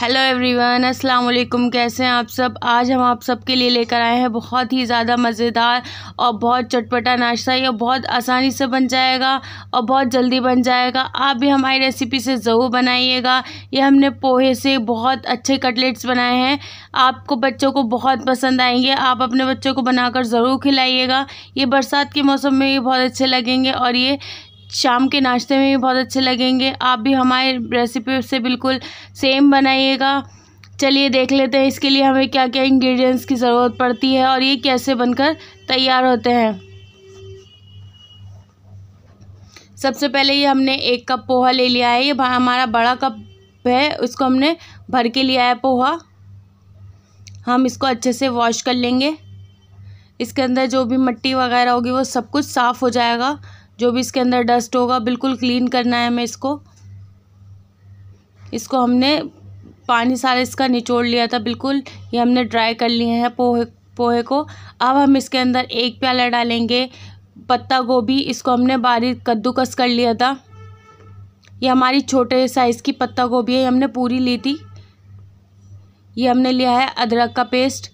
hello everyone अस्सलाम वालेकुम कैसे हैं आप सब आज हम आप सबके लिए लेकर आए हैं बहुत ही ज़्यादा मज़ेदार और बहुत चटपटा नाश्ता ये बहुत आसानी से बन जाएगा और बहुत जल्दी बन जाएगा आप भी हमारी रेसिपी से ज़रूर बनाइएगा ये हमने पोहे से बहुत अच्छे कटलेट्स बनाए हैं आपको बच्चों को बहुत पसंद आएंगे आप अपने बच्चों को बनाकर ज़रूर खिलाइएगा ये बरसात के मौसम में ये बहुत अच्छे लगेंगे और ये शाम के नाश्ते में भी बहुत अच्छे लगेंगे आप भी हमारे रेसिपी से बिल्कुल सेम बनाइएगा चलिए देख लेते हैं इसके लिए हमें क्या क्या इंग्रेडिएंट्स की ज़रूरत पड़ती है और ये कैसे बनकर तैयार होते हैं सबसे पहले ये हमने एक कप पोहा ले लिया है ये हमारा बड़ा कप है उसको हमने भर के लिया है पोहा हम इसको अच्छे से वॉश कर लेंगे इसके अंदर जो भी मिट्टी वगैरह होगी वो सब कुछ साफ़ हो जाएगा जो भी इसके अंदर डस्ट होगा बिल्कुल क्लीन करना है हमें इसको इसको हमने पानी सारा इसका निचोड़ लिया था बिल्कुल ये हमने ड्राई कर लिए हैं पोहे पोहे को अब हम इसके अंदर एक प्याला डालेंगे पत्ता गोभी इसको हमने बारीक कद्दूकस कर लिया था ये हमारी छोटे साइज़ की पत्ता गोभी है हमने पूरी ली थी ये हमने लिया है अदरक का पेस्ट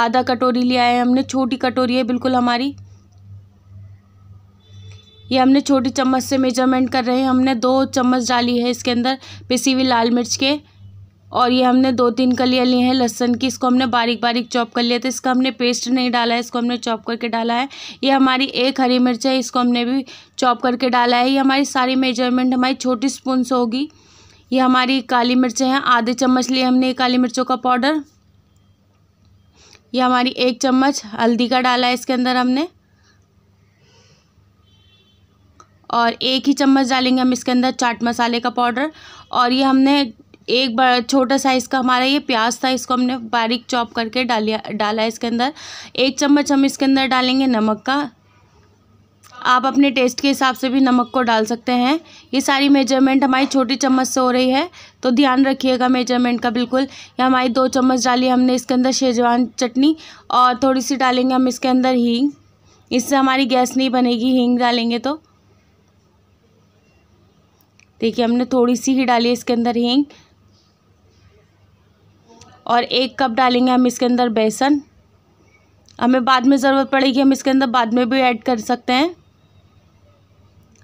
आधा कटोरी लिया है हमने छोटी कटोरी है बिल्कुल हमारी ये हमने छोटी चम्मच से मेजरमेंट कर रहे हैं हमने दो चम्मच डाली है इसके अंदर पिसी हुई लाल मिर्च के और ये हमने दो तीन कलियाँ ली हैं लहसन की इसको हमने बारीक बारीक चॉप कर लिया था इसका हमने पेस्ट नहीं डाला है इसको हमने चॉप करके डाला है ये हमारी एक हरी मिर्च है इसको हमने भी चॉप करके डाला है ये हमारी सारी मेजरमेंट हमारी छोटी स्पून से होगी ये हमारी काली मिर्चें हैं आधे चम्मच लिए हमने काली मिर्चों का पाउडर ये हमारी एक चम्मच हल्दी का डाला है इसके अंदर हमने और एक ही चम्मच डालेंगे हम इसके अंदर चाट मसाले का पाउडर और ये हमने एक बड़ा छोटा साइज़ का हमारा ये प्याज था इसको हमने बारीक चॉप करके डालिया डाला है इसके अंदर एक चम्मच हम इसके अंदर डालेंगे नमक का आप अपने टेस्ट के हिसाब से भी नमक को डाल सकते हैं ये सारी मेजरमेंट हमारी छोटी चम्मच से हो रही है तो ध्यान रखिएगा मेजरमेंट का बिल्कुल ये हमारी दो चम्मच डाली हमने इसके अंदर शेजवान चटनी और थोड़ी सी डालेंगे हम इसके अंदर हींग इससे हमारी गैस नहीं बनेगी हींग डालेंगे तो देखिए हमने थोड़ी सी ही डाली है इसके अंदर हींग और एक कप डालेंगे हम इसके अंदर बेसन हमें बाद में ज़रूरत पड़ेगी हम इसके अंदर बाद में भी ऐड कर सकते हैं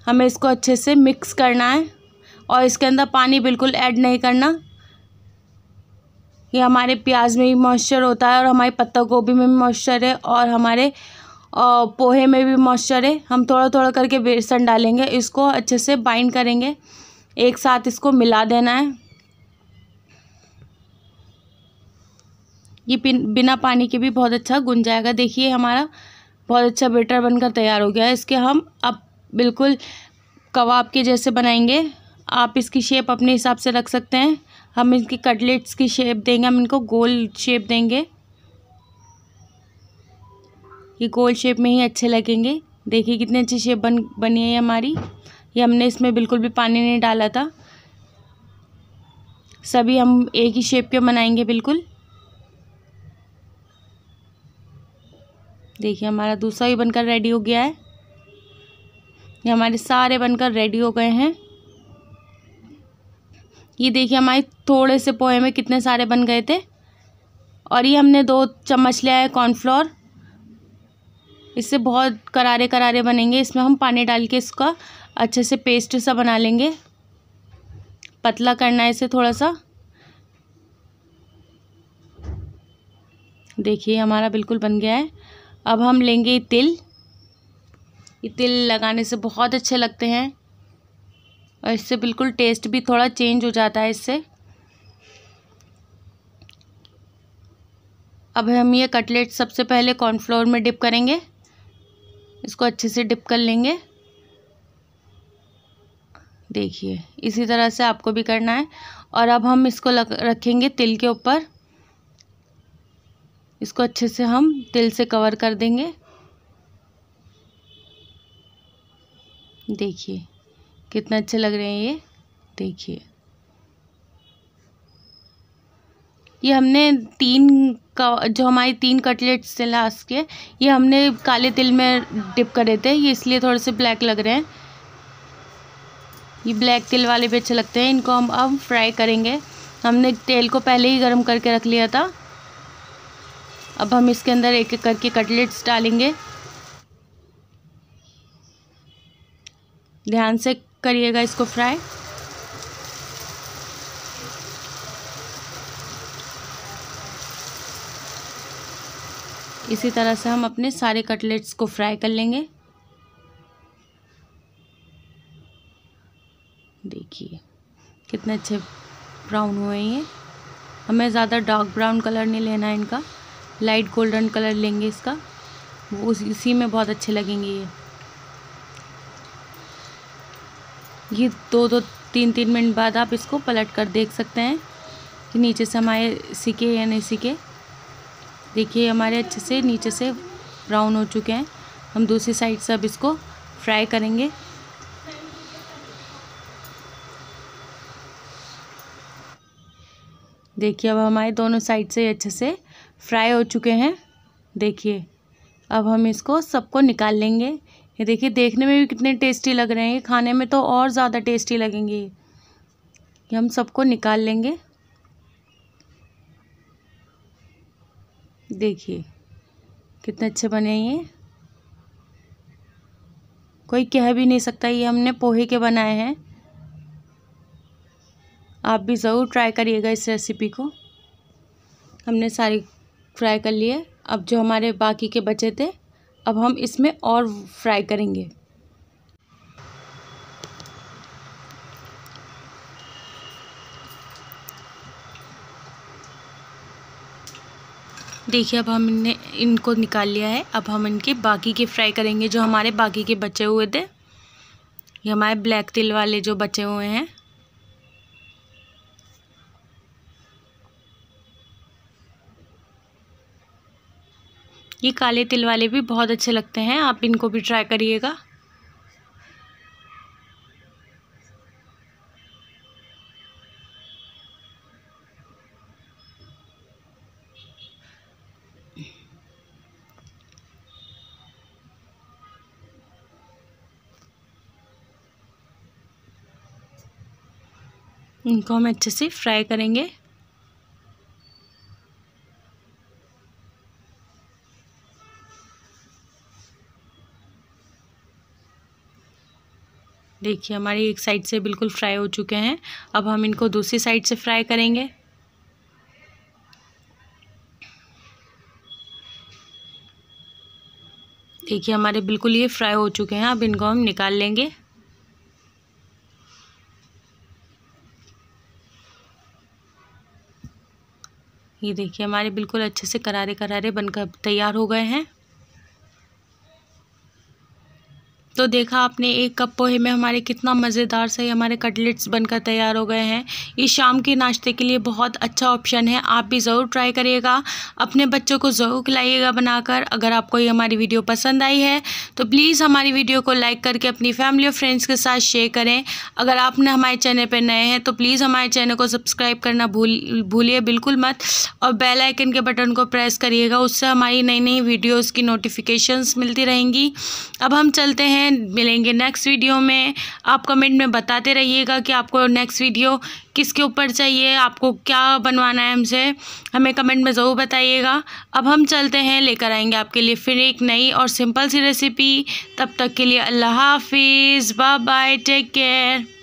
हमें इसको अच्छे से मिक्स करना है और इसके अंदर पानी बिल्कुल ऐड नहीं करना ये हमारे प्याज में भी मॉइस्चर होता है और हमारे पत्ता गोभी में भी मॉइस्चर है और हमारे पोहे में भी मॉइस्चर है हम थोड़ा थोड़ा करके बेसन डालेंगे इसको अच्छे से बाइंड करेंगे एक साथ इसको मिला देना है ये बिना पानी के भी बहुत अच्छा गुन जाएगा देखिए हमारा बहुत अच्छा बेटर बनकर तैयार हो गया है इसके हम अब बिल्कुल कबाब के जैसे बनाएंगे आप इसकी शेप अपने हिसाब से रख सकते हैं हम इनकी कटलेट्स की शेप देंगे हम इनको गोल शेप देंगे ये गोल शेप में ही अच्छे लगेंगे देखिए कितनी अच्छी शेप बन बनी है हमारी ये हमने इसमें बिल्कुल भी पानी नहीं डाला था सभी हम एक ही शेप के बनाएंगे बिल्कुल देखिए हमारा दूसरा भी बनकर रेडी हो गया है ये हमारे सारे बनकर रेडी हो गए हैं ये देखिए हमारे थोड़े से पोहे में कितने सारे बन गए थे और ये हमने दो चम्मच लिया है कॉर्नफ्लोर इससे बहुत करारे करारे बनेंगे इसमें हम पानी डाल के इसका अच्छे से पेस्ट सा बना लेंगे पतला करना है इसे थोड़ा सा देखिए हमारा बिल्कुल बन गया है अब हम लेंगे तिल ये तिल लगाने से बहुत अच्छे लगते हैं और इससे बिल्कुल टेस्ट भी थोड़ा चेंज हो जाता है इससे अब हम ये कटलेट सबसे पहले कॉर्नफ्लोर में डिप करेंगे इसको अच्छे से डिप कर लेंगे देखिए इसी तरह से आपको भी करना है और अब हम इसको लग, रखेंगे तिल के ऊपर इसको अच्छे से हम तिल से कवर कर देंगे देखिए कितना अच्छे लग रहे हैं ये देखिए ये हमने तीन का जो हमारी तीन कटलेट्स थे लास्ट के ये हमने काले तिल में डिप करे थे ये इसलिए थोड़े से ब्लैक लग रहे हैं ये ब्लैक तिल वाले भी अच्छे लगते हैं इनको हम अब फ्राई करेंगे हमने तेल को पहले ही गर्म करके रख लिया था अब हम इसके अंदर एक एक करके कटलेट्स डालेंगे ध्यान से करिएगा इसको फ्राई इसी तरह से हम अपने सारे कटलेट्स को फ्राई कर लेंगे कितने अच्छे ब्राउन हुए ये हमें ज़्यादा डार्क ब्राउन कलर नहीं लेना है इनका लाइट गोल्डन कलर लेंगे इसका वो उसी में बहुत अच्छे लगेंगे ये ये दो दो तीन तीन मिनट बाद आप इसको पलट कर देख सकते हैं कि नीचे से हमारे सिके या नहीं सिके देखिए हमारे अच्छे से नीचे से ब्राउन हो चुके हैं हम दूसरी साइड से अब इसको फ्राई करेंगे देखिए अब हमारे दोनों साइड से अच्छे से फ्राई हो चुके हैं देखिए अब हम इसको सबको निकाल लेंगे ये देखिए देखने में भी कितने टेस्टी लग रहे हैं ये खाने में तो और ज़्यादा टेस्टी लगेंगे ये हम सबको निकाल लेंगे देखिए कितने अच्छे बने हैं ये कोई कह भी नहीं सकता ये हमने पोहे के बनाए हैं आप भी ज़रूर ट्राई करिएगा इस रेसिपी को हमने सारी फ्राई कर लिए अब जो हमारे बाकी के बचे थे अब हम इसमें और फ्राई करेंगे देखिए अब हमने इनको निकाल लिया है अब हम इनके बाकी के फ्राई करेंगे जो हमारे बाकी के बचे हुए थे ये हमारे ब्लैक तिल वाले जो बचे हुए हैं ये काले तिल वाले भी बहुत अच्छे लगते हैं आप इनको भी ट्राई करिएगा इनको हम अच्छे से फ्राई करेंगे देखिए हमारी एक साइड से बिल्कुल फ्राई हो चुके हैं अब हम इनको दूसरी साइड से फ्राई करेंगे देखिए हमारे बिल्कुल ये फ्राई हो चुके हैं अब इनको हम निकाल लेंगे ये देखिए हमारे बिल्कुल अच्छे से करारे करारे बनकर तैयार हो गए हैं तो देखा आपने एक कप पोहे में हमारे कितना मज़ेदार से हमारे कटलेट्स बनकर तैयार हो गए हैं ये शाम के नाश्ते के लिए बहुत अच्छा ऑप्शन है आप भी ज़रूर ट्राई करिएगा अपने बच्चों को ज़रूर खिलाइएगा बनाकर अगर आपको ये हमारी वीडियो पसंद आई है तो प्लीज़ हमारी वीडियो को लाइक करके अपनी फैमिली और फ्रेंड्स के साथ शेयर करें अगर आपने हमारे चैनल पर नए हैं तो प्लीज़ हमारे चैनल को सब्सक्राइब करना भूल भूलिए बिल्कुल मत और बेल आइकन के बटन को प्रेस करिएगा उससे हमारी नई नई वीडियोज़ की नोटिफिकेशन मिलती रहेंगी अब हम चलते हैं हैं मिलेंगे नेक्स्ट वीडियो में आप कमेंट में बताते रहिएगा कि आपको नेक्स्ट वीडियो किसके ऊपर चाहिए आपको क्या बनवाना है हमसे हमें कमेंट में ज़रूर बताइएगा अब हम चलते हैं लेकर आएंगे आपके लिए फिर एक नई और सिंपल सी रेसिपी तब तक के लिए अल्लाह हाफिज़ बाय बाय टेक केयर